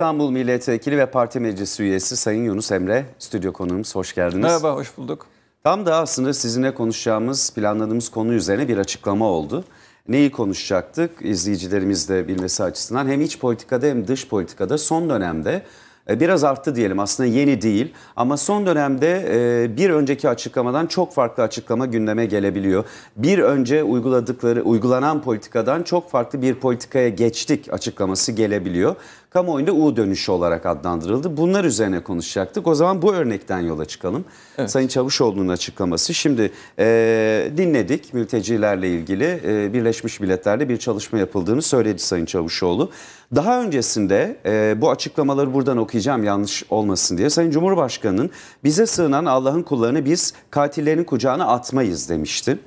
İstanbul Milletvekili ve Parti Meclisi üyesi Sayın Yunus Emre stüdyo konuğumuz. Hoş geldiniz. Merhaba, hoş bulduk. Tam da aslında sizinle konuşacağımız, planladığımız konu üzerine bir açıklama oldu. Neyi konuşacaktık izleyicilerimiz de bilmesi açısından hem iç politikada hem dış politikada son dönemde e, biraz arttı diyelim aslında yeni değil ama son dönemde e, bir önceki açıklamadan çok farklı açıklama gündeme gelebiliyor. Bir önce uyguladıkları uygulanan politikadan çok farklı bir politikaya geçtik açıklaması gelebiliyor kamuoyunda U dönüşü olarak adlandırıldı. Bunlar üzerine konuşacaktık. O zaman bu örnekten yola çıkalım. Evet. Sayın Çavuşoğlu'nun açıklaması. Şimdi e, dinledik mültecilerle ilgili e, Birleşmiş Milletler'de bir çalışma yapıldığını söyledi Sayın Çavuşoğlu. Daha öncesinde e, bu açıklamaları buradan okuyacağım yanlış olmasın diye. Sayın Cumhurbaşkanı'nın bize sığınan Allah'ın kullarını biz katillerin kucağına atmayız demişti.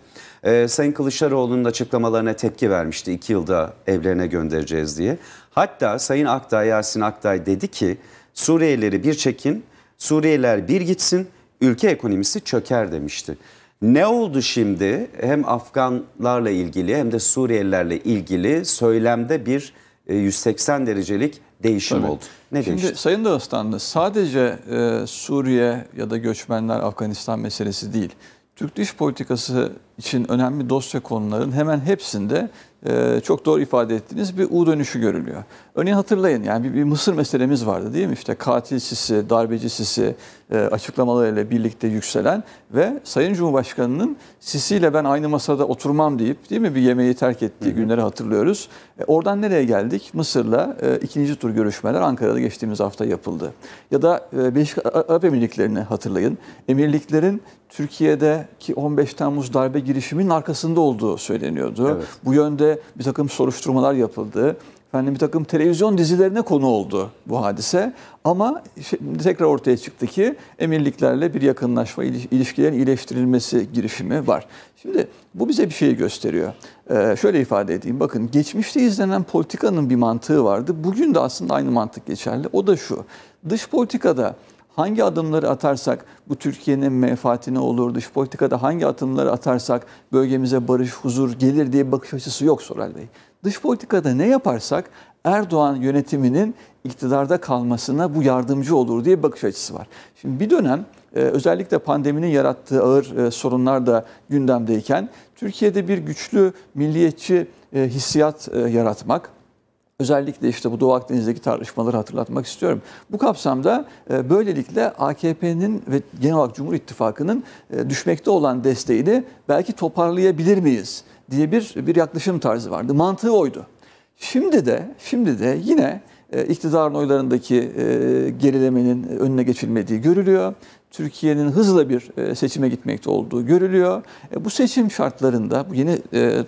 Ee, Sayın Kılıçdaroğlu'nun açıklamalarına tepki vermişti. iki yılda evlerine göndereceğiz diye. Hatta Sayın Aktay, Yasin Aktay dedi ki Suriyelileri bir çekin, Suriyeliler bir gitsin, ülke ekonomisi çöker demişti. Ne oldu şimdi hem Afganlarla ilgili hem de Suriyelilerle ilgili söylemde bir 180 e, derecelik değişim Tabii. oldu. Ne Şimdi değişti? Sayın Dağıstanlı sadece e, Suriye ya da göçmenler Afganistan meselesi değil. Türk dış politikası için önemli dosya konuların hemen hepsinde e, çok doğru ifade ettiğiniz bir U dönüşü görülüyor. Örneğin hatırlayın yani bir, Mısır meselemiz vardı değil mi? İşte katil sisi, darbeci sisi e, açıklamalarıyla birlikte yükselen ve Sayın Cumhurbaşkanı'nın sisiyle ben aynı masada oturmam deyip değil mi bir yemeği terk ettiği Hı-hı. günleri hatırlıyoruz. E, oradan nereye geldik? Mısır'la e, ikinci tur görüşmeler Ankara'da geçtiğimiz hafta yapıldı. Ya da e, Birleşik Arap Emirlikleri'ni hatırlayın. Emirliklerin Türkiye'deki 15 Temmuz darbe girişimin arkasında olduğu söyleniyordu. Evet. Bu yönde bir takım soruşturmalar yapıldı. Efendim bir takım televizyon dizilerine konu oldu bu hadise. Ama şey, tekrar ortaya çıktı ki emirliklerle bir yakınlaşma, ilişkilerin iyileştirilmesi girişimi var. Şimdi bu bize bir şey gösteriyor. Ee, şöyle ifade edeyim. Bakın geçmişte izlenen politikanın bir mantığı vardı. Bugün de aslında aynı mantık geçerli. O da şu. Dış politikada hangi adımları atarsak bu Türkiye'nin menfaatine olur, dış politikada hangi adımları atarsak bölgemize barış, huzur gelir diye bakış açısı yok Soral Bey. Dış politikada ne yaparsak Erdoğan yönetiminin iktidarda kalmasına bu yardımcı olur diye bakış açısı var. Şimdi bir dönem e, özellikle pandeminin yarattığı ağır e, sorunlar da gündemdeyken Türkiye'de bir güçlü milliyetçi e, hissiyat yaratmak, Özellikle işte bu Doğu Akdeniz'deki tartışmaları hatırlatmak istiyorum. Bu kapsamda e, böylelikle AKP'nin ve genel olarak Cumhur İttifakı'nın e, düşmekte olan desteğini belki toparlayabilir miyiz diye bir bir yaklaşım tarzı vardı. Mantığı oydu. Şimdi de şimdi de yine e, iktidarın oylarındaki gerilemenin önüne geçilmediği görülüyor. Türkiye'nin hızla bir seçime gitmekte olduğu görülüyor. Bu seçim şartlarında, bu yeni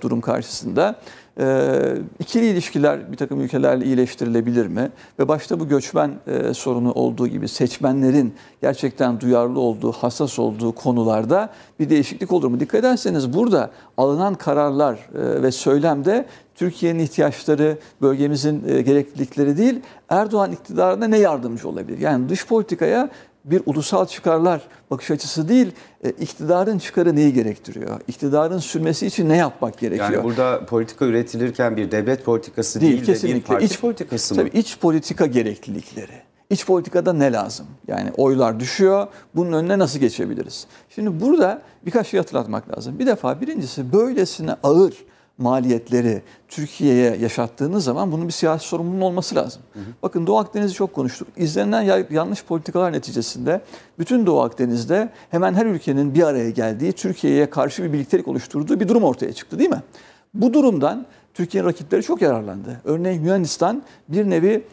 durum karşısında e, ikili ilişkiler bir takım ülkelerle iyileştirilebilir mi? Ve başta bu göçmen e, sorunu olduğu gibi seçmenlerin gerçekten duyarlı olduğu, hassas olduğu konularda bir değişiklik olur mu? Dikkat ederseniz burada alınan kararlar e, ve söylemde Türkiye'nin ihtiyaçları, bölgemizin e, gereklilikleri değil, Erdoğan iktidarına ne yardımcı olabilir? Yani dış politikaya bir ulusal çıkarlar bakış açısı değil, e, iktidarın çıkarı neyi gerektiriyor? İktidarın sürmesi için ne yapmak gerekiyor? Yani burada politika üretilirken bir devlet politikası değil, değil kesinlikle. de bir parti iç, politikası mı? Tabii iç politika gereklilikleri. İç politikada ne lazım? Yani oylar düşüyor, bunun önüne nasıl geçebiliriz? Şimdi burada birkaç şey hatırlatmak lazım. Bir defa birincisi böylesine ağır maliyetleri Türkiye'ye yaşattığınız zaman bunun bir siyasi sorumluluğun olması lazım. Hı hı. Bakın Doğu Akdeniz'i çok konuştuk. İzlenen yanlış politikalar neticesinde bütün Doğu Akdeniz'de hemen her ülkenin bir araya geldiği, Türkiye'ye karşı bir birliktelik oluşturduğu bir durum ortaya çıktı değil mi? Bu durumdan Türkiye'nin rakipleri çok yararlandı. Örneğin Yunanistan bir nevi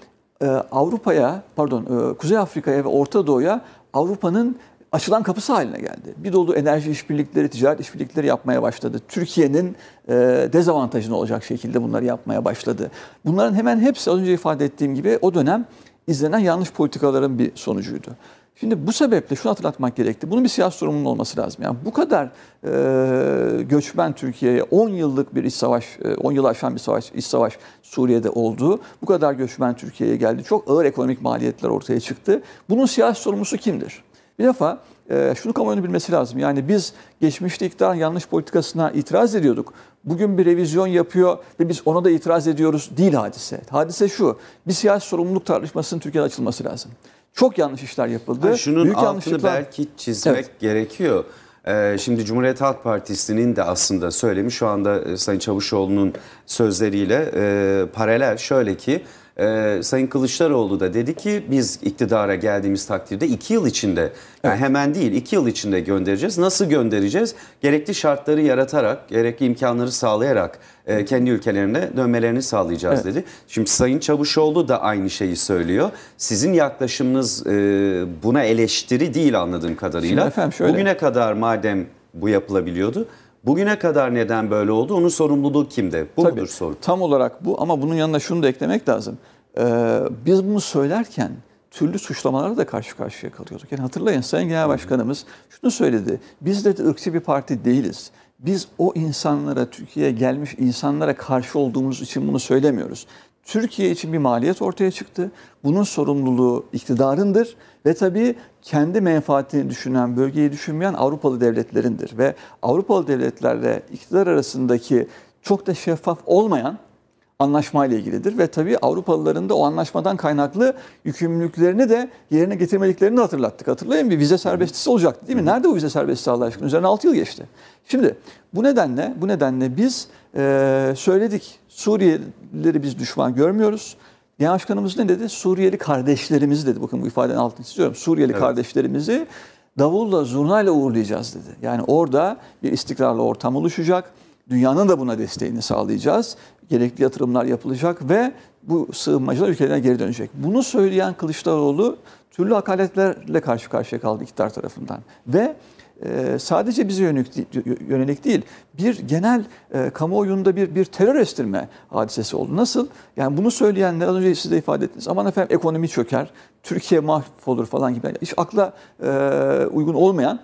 e, Avrupa'ya, pardon e, Kuzey Afrika'ya ve Orta Doğu'ya Avrupa'nın açılan kapısı haline geldi. Bir dolu enerji işbirlikleri, ticaret işbirlikleri yapmaya başladı. Türkiye'nin e, dezavantajını olacak şekilde bunları yapmaya başladı. Bunların hemen hepsi az önce ifade ettiğim gibi o dönem izlenen yanlış politikaların bir sonucuydu. Şimdi bu sebeple şunu hatırlatmak gerekti. Bunun bir siyasi sorumluluğu olması lazım. Yani bu kadar e, göçmen Türkiye'ye 10 yıllık bir iş savaş, e, 10 yılı aşan bir savaş, iş savaş Suriye'de oldu. Bu kadar göçmen Türkiye'ye geldi. Çok ağır ekonomik maliyetler ortaya çıktı. Bunun siyasi sorumlusu kimdir? Bir defa e, şunu kamuoyunun bilmesi lazım. Yani biz geçmişte iktidarın yanlış politikasına itiraz ediyorduk. Bugün bir revizyon yapıyor ve biz ona da itiraz ediyoruz değil hadise. Hadise şu, bir siyasi sorumluluk tartışmasının Türkiye'de açılması lazım. Çok yanlış işler yapıldı. Yani şunun Büyük altını yanlışlıklar... belki çizmek evet. gerekiyor. E, şimdi Cumhuriyet Halk Partisi'nin de aslında söylemi şu anda e, Sayın Çavuşoğlu'nun sözleriyle e, paralel şöyle ki e, Sayın Kılıçdaroğlu da dedi ki biz iktidara geldiğimiz takdirde iki yıl içinde yani hemen değil iki yıl içinde göndereceğiz. Nasıl göndereceğiz? Gerekli şartları yaratarak, gerekli imkanları sağlayarak e, kendi ülkelerine dönmelerini sağlayacağız evet. dedi. Şimdi Sayın Çavuşoğlu da aynı şeyi söylüyor. Sizin yaklaşımınız e, buna eleştiri değil anladığım kadarıyla. Şimdi efendim şöyle. Bugüne kadar madem bu yapılabiliyordu. Bugüne kadar neden böyle oldu? Onun sorumluluğu kimde? Bu Tabii, mudur soru? Tam olarak bu ama bunun yanına şunu da eklemek lazım. Ee, biz bunu söylerken türlü suçlamalara da karşı karşıya kalıyorduk. Yani hatırlayın Sayın Genel Başkanımız şunu söyledi. Biz de ırkçı bir parti değiliz. Biz o insanlara, Türkiye'ye gelmiş insanlara karşı olduğumuz için bunu söylemiyoruz. Türkiye için bir maliyet ortaya çıktı. Bunun sorumluluğu iktidarındır ve tabii kendi menfaatini düşünen, bölgeyi düşünmeyen Avrupalı devletlerindir. Ve Avrupalı devletlerle iktidar arasındaki çok da şeffaf olmayan anlaşma ilgilidir ve tabii Avrupalıların da o anlaşmadan kaynaklı yükümlülüklerini de yerine getirmediklerini hatırlattık. Hatırlayın bir vize serbestisi olacaktı değil mi? Nerede o vize serbestisi Allah aşkına? Üzerine 6 yıl geçti. Şimdi bu nedenle bu nedenle biz e, söyledik Suriyelileri biz düşman görmüyoruz. Genel Başkanımız ne dedi? Suriyeli kardeşlerimizi dedi. Bakın bu ifadenin altını çiziyorum. Suriyeli evet. kardeşlerimizi davulla, zurnayla uğurlayacağız dedi. Yani orada bir istikrarlı ortam oluşacak dünyanın da buna desteğini sağlayacağız. Gerekli yatırımlar yapılacak ve bu sığınmacılar ülkelerine geri dönecek. Bunu söyleyen Kılıçdaroğlu türlü hakaretlerle karşı karşıya kaldı iktidar tarafından. Ve e, sadece bize yönelik, yönelik değil, bir genel e, kamuoyunda bir bir terör estirme hadisesi oldu. Nasıl? Yani bunu söyleyenler az önce siz de ifade ettiniz. Aman efendim ekonomi çöker, Türkiye mahvolur falan gibi. Hiç akla e, uygun olmayan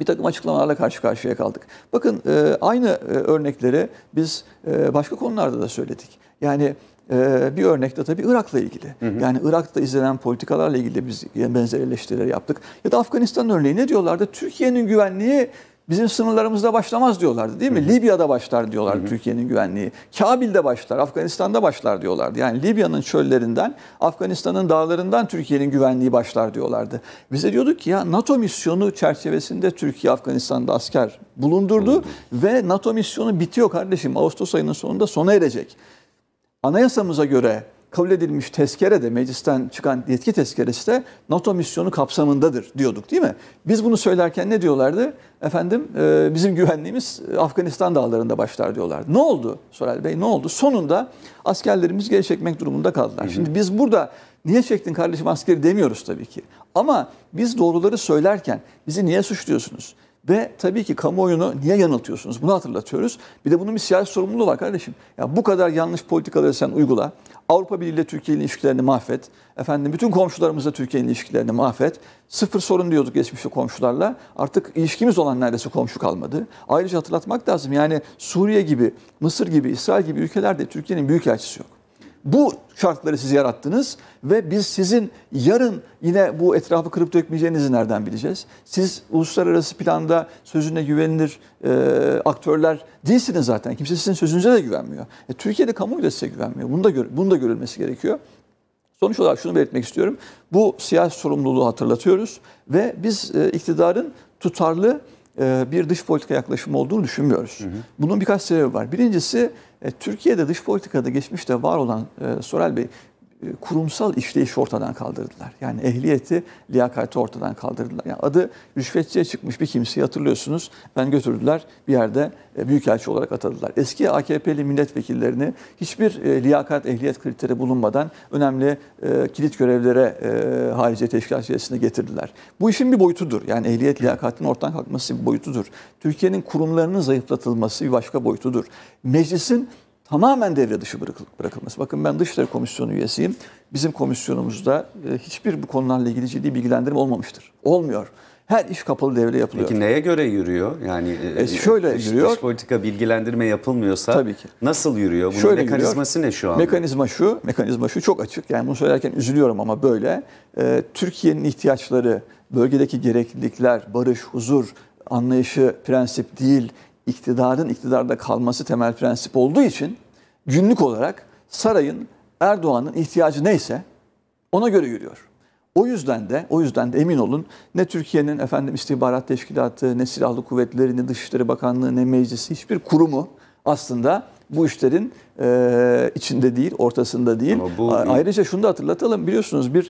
bir takım açıklamalarla karşı karşıya kaldık. Bakın e, aynı e, örnekleri biz e, başka konularda da söyledik. Yani e, bir de tabii Irak'la ilgili. Hı hı. Yani Irak'ta izlenen politikalarla ilgili biz benzer eleştiriler yaptık. Ya da Afganistan örneği ne diyorlardı? Türkiye'nin güvenliği bizim sınırlarımızda başlamaz diyorlardı değil mi? Hı hı. Libya'da başlar diyorlar Türkiye'nin güvenliği. Kabil'de başlar, Afganistan'da başlar diyorlardı. Yani Libya'nın çöllerinden, Afganistan'ın dağlarından Türkiye'nin güvenliği başlar diyorlardı. Bize diyorduk ki ya NATO misyonu çerçevesinde Türkiye Afganistan'da asker bulundurdu hı hı. ve NATO misyonu bitiyor kardeşim. Ağustos ayının sonunda sona erecek. Anayasamıza göre kabul edilmiş tezkere de meclisten çıkan yetki tezkeresi de NATO misyonu kapsamındadır diyorduk değil mi? Biz bunu söylerken ne diyorlardı? Efendim e, bizim güvenliğimiz e, Afganistan dağlarında başlar diyorlardı. Ne oldu Soral Bey ne oldu? Sonunda askerlerimiz geri çekmek durumunda kaldılar. Hı hı. Şimdi biz burada niye çektin kardeşim askeri demiyoruz tabii ki. Ama biz doğruları söylerken bizi niye suçluyorsunuz? Ve tabii ki kamuoyunu niye yanıltıyorsunuz? Bunu hatırlatıyoruz. Bir de bunun bir siyasi sorumluluğu var kardeşim. Ya bu kadar yanlış politikaları sen uygula. Avrupa Birliği ile Türkiye ilişkilerini mahvet. Efendim bütün komşularımızla Türkiye ilişkilerini mahvet. Sıfır sorun diyorduk geçmişte komşularla. Artık ilişkimiz olan neredeyse komşu kalmadı. Ayrıca hatırlatmak lazım. Yani Suriye gibi, Mısır gibi, İsrail gibi ülkelerde Türkiye'nin büyük elçisi yok. Bu şartları siz yarattınız ve biz sizin yarın yine bu etrafı kırıp dökmeyeceğinizi nereden bileceğiz? Siz uluslararası planda sözüne güvenilir e, aktörler değilsiniz zaten. Kimse sizin sözünüze de güvenmiyor. E, Türkiye'de kamuoyu da size güvenmiyor. Bunu da, gör, bunu da görülmesi gerekiyor. Sonuç olarak şunu belirtmek istiyorum. Bu siyasi sorumluluğu hatırlatıyoruz ve biz e, iktidarın tutarlı e, bir dış politika yaklaşımı olduğunu düşünmüyoruz. Hı hı. Bunun birkaç sebebi var. Birincisi e, Türkiye'de dış politikada geçmişte var olan e, Soral Bey e, kurumsal işleyişi ortadan kaldırdılar. Yani ehliyeti, liyakati ortadan kaldırdılar. Yani adı rüşvetçiye çıkmış bir kimseyi hatırlıyorsunuz. Ben götürdüler bir yerde e, büyükelçi olarak atadılar. Eski AKP'li milletvekillerini hiçbir e, liyakat, ehliyet kriteri bulunmadan önemli kilit görevlere harici teşkilat içerisinde getirdiler. Bu işin bir boyutudur. Yani ehliyet, liyakatin ortadan kalkması bir boyutudur. Türkiye'nin kurumlarının zayıflatılması bir başka boyutudur. Meclisin tamamen devre dışı bırakılması. Bakın ben Dışişleri Komisyonu üyesiyim. Bizim komisyonumuzda e, hiçbir bu konularla ilgili ciddi bilgilendirme olmamıştır. Olmuyor. Her iş kapalı devre yapılıyor. Peki neye göre yürüyor? Yani e, e şöyle dış, yürüyor. Dış politika bilgilendirme yapılmıyorsa Tabii ki. nasıl yürüyor? Bunun şöyle mekanizması yürüyor. ne şu an? Mekanizma şu, mekanizma şu çok açık. Yani bunu söylerken üzülüyorum ama böyle. Ee, Türkiye'nin ihtiyaçları, bölgedeki gereklilikler, barış, huzur, anlayışı, prensip değil, iktidarın iktidarda kalması temel prensip olduğu için günlük olarak sarayın Erdoğan'ın ihtiyacı neyse ona göre yürüyor. O yüzden de o yüzden de emin olun ne Türkiye'nin efendim istihbarat teşkilatı, ne silahlı kuvvetleri, ne Dışişleri Bakanlığı, ne meclisi hiçbir kurumu aslında bu işlerin e, içinde değil, ortasında değil. Bu... Ayrıca şunu da hatırlatalım biliyorsunuz bir